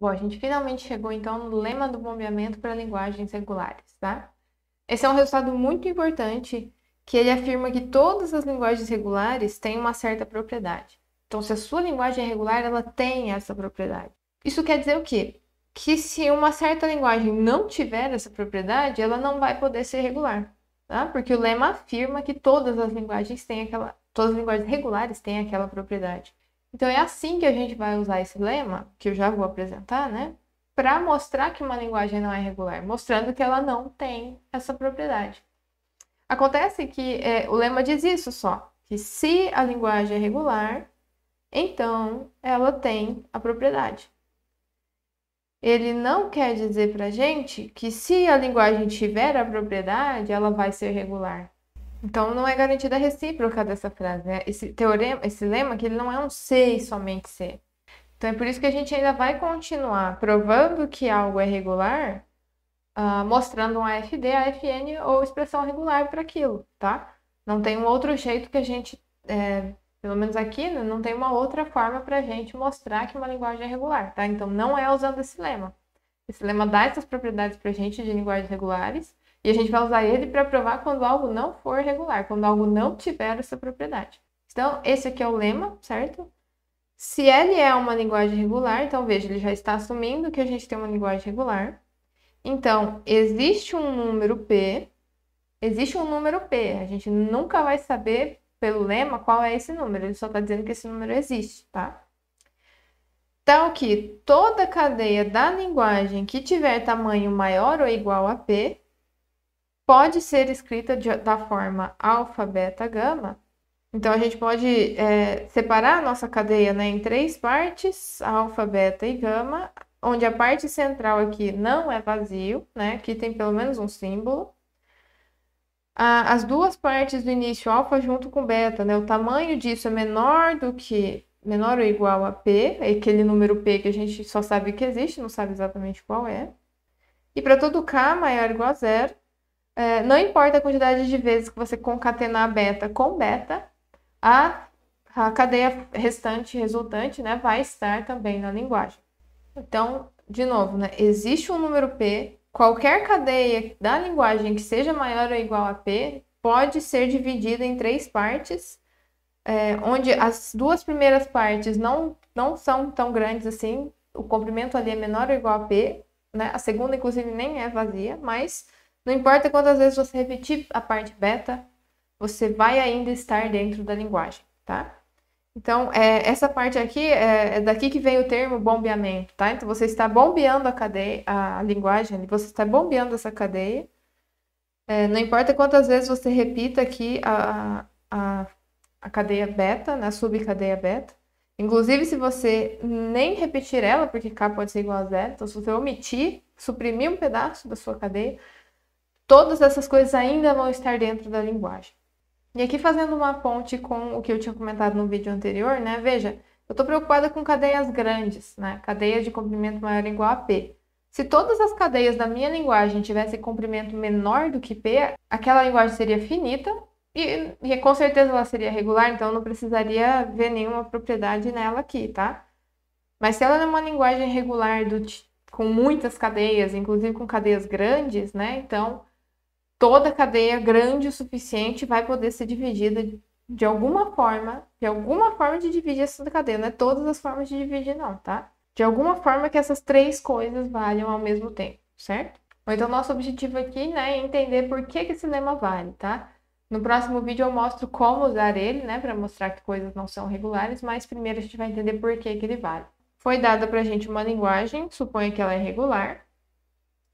Bom, a gente finalmente chegou então no lema do bombeamento para linguagens regulares, tá? Esse é um resultado muito importante que ele afirma que todas as linguagens regulares têm uma certa propriedade. Então, se a sua linguagem é regular, ela tem essa propriedade. Isso quer dizer o quê? Que se uma certa linguagem não tiver essa propriedade, ela não vai poder ser regular, tá? Porque o lema afirma que todas as linguagens têm aquela, todas as linguagens regulares têm aquela propriedade. Então é assim que a gente vai usar esse lema, que eu já vou apresentar, né? Para mostrar que uma linguagem não é regular, mostrando que ela não tem essa propriedade. Acontece que é, o lema diz isso só, que se a linguagem é regular, então ela tem a propriedade. Ele não quer dizer para gente que se a linguagem tiver a propriedade, ela vai ser regular. Então não é garantida a recíproca dessa frase, né? Esse teorema, esse lema que ele não é um ser somente ser. Então é por isso que a gente ainda vai continuar provando que algo é regular, uh, mostrando um AFD, AFN ou expressão regular para aquilo, tá? Não tem um outro jeito que a gente, é, pelo menos aqui, né, não tem uma outra forma para a gente mostrar que uma linguagem é regular, tá? Então não é usando esse lema. Esse lema dá essas propriedades para a gente de linguagens regulares e a gente vai usar ele para provar quando algo não for regular, quando algo não tiver essa propriedade. Então, esse aqui é o lema, certo? Se L é uma linguagem regular, então veja, ele já está assumindo que a gente tem uma linguagem regular. Então, existe um número P, existe um número P, a gente nunca vai saber pelo lema qual é esse número, ele só está dizendo que esse número existe, tá? Tal tá que toda cadeia da linguagem que tiver tamanho maior ou igual a P pode ser escrita de, da forma alfa, beta, gama. Então, a gente pode é, separar a nossa cadeia né, em três partes, alfa, beta e gama, onde a parte central aqui não é vazio, né? Aqui tem pelo menos um símbolo. as duas partes do início, alfa junto com beta, né? O tamanho disso é menor do que menor ou igual a P, é aquele número P que a gente só sabe que existe, não sabe exatamente qual é. E para todo K maior ou igual a zero é, não importa a quantidade de vezes que você concatenar beta com beta, a, a cadeia restante, resultante, né, vai estar também na linguagem. Então, de novo, né, existe um número P, qualquer cadeia da linguagem que seja maior ou igual a P pode ser dividida em três partes, é, onde as duas primeiras partes não, não são tão grandes assim, o comprimento ali é menor ou igual a P, né? A segunda, inclusive, nem é vazia, mas não importa quantas vezes você repetir a parte beta, você vai ainda estar dentro da linguagem, tá? Então, é, essa parte aqui é, é, daqui que vem o termo bombeamento, tá? Então, você está bombeando a cadeia, a linguagem, você está bombeando essa cadeia. É, não importa quantas vezes você repita aqui a, a, a cadeia beta, na né, subcadeia beta. Inclusive, se você nem repetir ela, porque K pode ser igual a zero, então se você omitir, suprimir um pedaço da sua cadeia, Todas essas coisas ainda vão estar dentro da linguagem. E aqui fazendo uma ponte com o que eu tinha comentado no vídeo anterior, né? Veja, eu estou preocupada com cadeias grandes, né? Cadeia de comprimento maior ou igual a P. Se todas as cadeias da minha linguagem tivessem comprimento menor do que P, aquela linguagem seria finita e, e com certeza ela seria regular, então eu não precisaria ver nenhuma propriedade nela aqui, tá? Mas se ela é uma linguagem regular do, com muitas cadeias, inclusive com cadeias grandes, né? Então toda a cadeia grande o suficiente vai poder ser dividida de alguma forma, de alguma forma de dividir essa cadeia, não é todas as formas de dividir não, tá? De alguma forma que essas três coisas valham ao mesmo tempo, certo? Então, nosso objetivo aqui né, é entender por que, que esse lema vale, tá? No próximo vídeo eu mostro como usar ele, né, para mostrar que coisas não são regulares, mas primeiro a gente vai entender por que, que ele vale. Foi dada para a gente uma linguagem, suponha que ela é regular,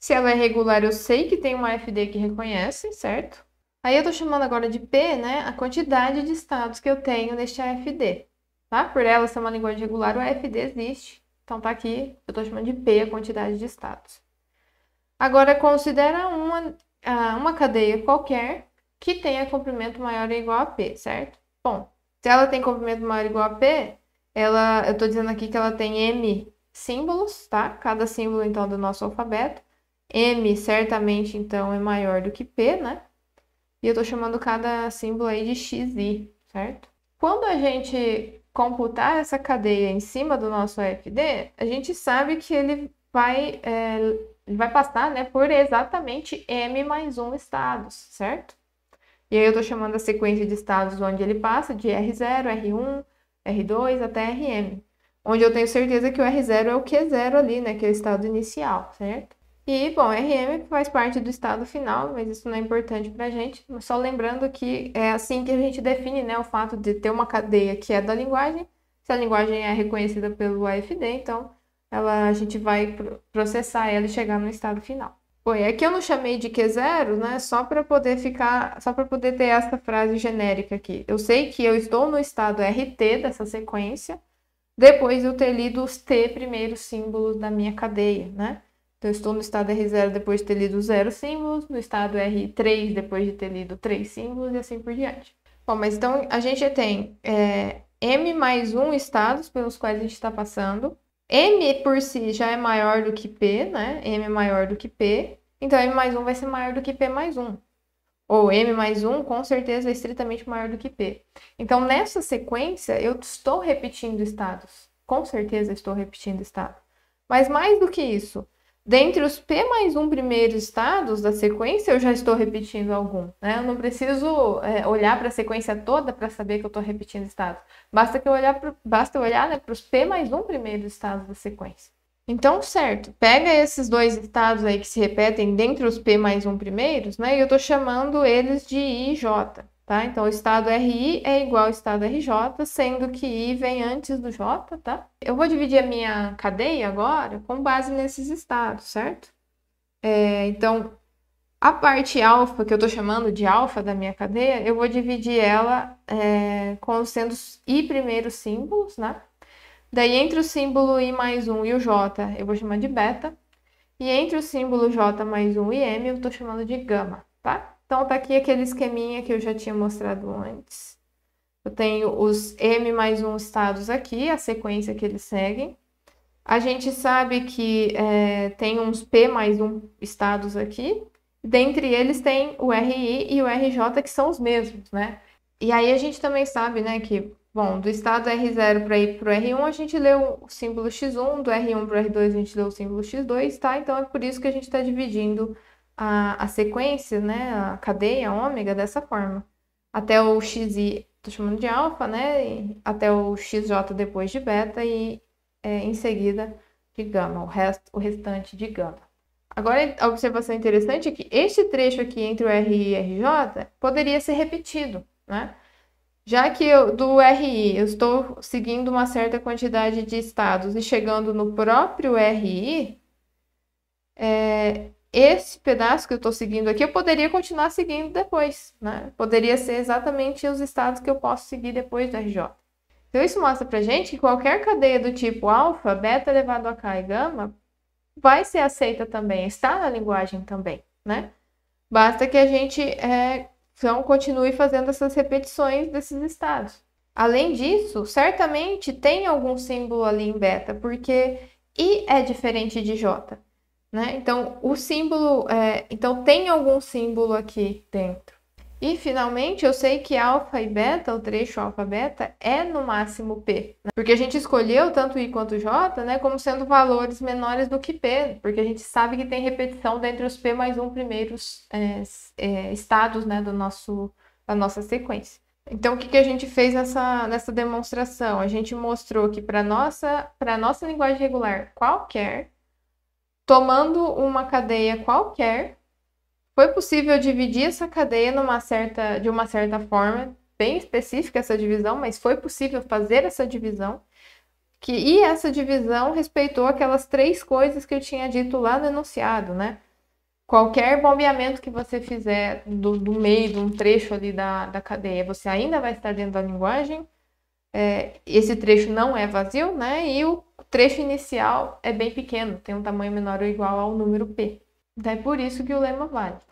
se ela é regular, eu sei que tem uma FD que reconhece, certo? Aí eu estou chamando agora de P, né, a quantidade de estados que eu tenho neste AFD. Tá? Por ela ser uma linguagem regular, o AFD existe. Então, tá aqui, eu estou chamando de P a quantidade de estados. Agora, considera uma, uma cadeia qualquer que tenha comprimento maior ou igual a P, certo? Bom, se ela tem comprimento maior ou igual a P, ela, eu estou dizendo aqui que ela tem M símbolos, tá? Cada símbolo, então, do nosso alfabeto. M certamente então é maior do que P, né? E eu estou chamando cada símbolo aí de XI, certo? Quando a gente computar essa cadeia em cima do nosso FD, a gente sabe que ele vai, é, vai passar né, por exatamente M mais um estados, certo? E aí eu estou chamando a sequência de estados onde ele passa, de R0, R1, R2 até Rm. Onde eu tenho certeza que o R0 é o Q0 ali, né? Que é o estado inicial, certo? E, bom, RM faz parte do estado final, mas isso não é importante para a gente. Só lembrando que é assim que a gente define né, o fato de ter uma cadeia que é da linguagem. Se a linguagem é reconhecida pelo AFD, então ela, a gente vai processar ela e chegar no estado final. Bom, é que eu não chamei de Q0, né? Só para poder ficar, só para poder ter essa frase genérica aqui. Eu sei que eu estou no estado RT dessa sequência, depois eu ter lido os T primeiros símbolos da minha cadeia, né? Então, estou no estado R0 depois de ter lido zero símbolos, no estado R3 depois de ter lido três símbolos e assim por diante. Bom, mas então a gente tem é, M mais um estados pelos quais a gente está passando. M por si já é maior do que P, né? M é maior do que P. Então, M mais um vai ser maior do que P mais um ou M mais 1, com certeza é estritamente maior do que P. Então, nessa sequência, eu estou repetindo estados. Com certeza estou repetindo estado. Mas mais do que isso, Dentre os P mais um primeiros estados da sequência, eu já estou repetindo algum. Né? Eu não preciso é, olhar para a sequência toda para saber que eu estou repetindo estados. Basta que eu olhar pro, basta eu olhar né, para os P mais um primeiros estados da sequência. Então, certo, pega esses dois estados aí que se repetem dentre os P mais um primeiros, né? E eu estou chamando eles de I e J tá? Então, o estado RI é igual ao estado RJ, sendo que I vem antes do J, tá? Eu vou dividir a minha cadeia agora com base nesses estados, certo? É, então, a parte alfa, que eu estou chamando de alfa da minha cadeia, eu vou dividir ela é, com sendo I primeiros símbolos, né? Daí, entre o símbolo I mais 1 e o J, eu vou chamar de beta. E entre o símbolo J mais 1 e M, eu estou chamando de gama, tá? Então, tá aqui aquele esqueminha que eu já tinha mostrado antes. Eu tenho os M mais um estados aqui, a sequência que eles seguem. A gente sabe que é, tem uns P mais um estados aqui. Dentre eles tem o RI e o RJ, que são os mesmos, né? E aí a gente também sabe, né, que, bom, do estado R0 para ir para o R1, a gente leu o símbolo X1, do R1 para o R2 a gente leu o símbolo X2, tá? Então é por isso que a gente está dividindo a, a sequência, né, a cadeia ômega dessa forma. Até o xi, tô chamando de alfa, né, até o xj depois de beta e é, em seguida de gama, o, rest, o restante de gama. Agora, a observação interessante é que este trecho aqui entre o RI e RJ poderia ser repetido, né? Já que eu, do RI eu estou seguindo uma certa quantidade de estados e chegando no próprio RI, é, esse pedaço que eu estou seguindo aqui, eu poderia continuar seguindo depois, né? Poderia ser exatamente os estados que eu posso seguir depois do RJ. Então, isso mostra para gente que qualquer cadeia do tipo alfa, beta elevado a k e gama vai ser aceita também, está na linguagem também, né? Basta que a gente é, então, continue fazendo essas repetições desses estados. Além disso, certamente tem algum símbolo ali em beta, porque I é diferente de J. Né? Então, o símbolo, é, então tem algum símbolo aqui dentro. E finalmente, eu sei que alfa e beta, o trecho alfa beta, é no máximo p, né? porque a gente escolheu tanto i quanto j, né, como sendo valores menores do que p, porque a gente sabe que tem repetição dentre os p mais um primeiros é, é, estados, né, do nosso da nossa sequência. Então, o que, que a gente fez nessa, nessa demonstração? A gente mostrou que para nossa para nossa linguagem regular qualquer Tomando uma cadeia qualquer, foi possível dividir essa cadeia numa certa, de uma certa forma, bem específica essa divisão, mas foi possível fazer essa divisão. Que, e essa divisão respeitou aquelas três coisas que eu tinha dito lá no enunciado, né? Qualquer bombeamento que você fizer do, do meio, de um trecho ali da, da cadeia, você ainda vai estar dentro da linguagem é, esse trecho não é vazio, né? E o trecho inicial é bem pequeno, tem um tamanho menor ou igual ao número P. Então é por isso que o lema vale.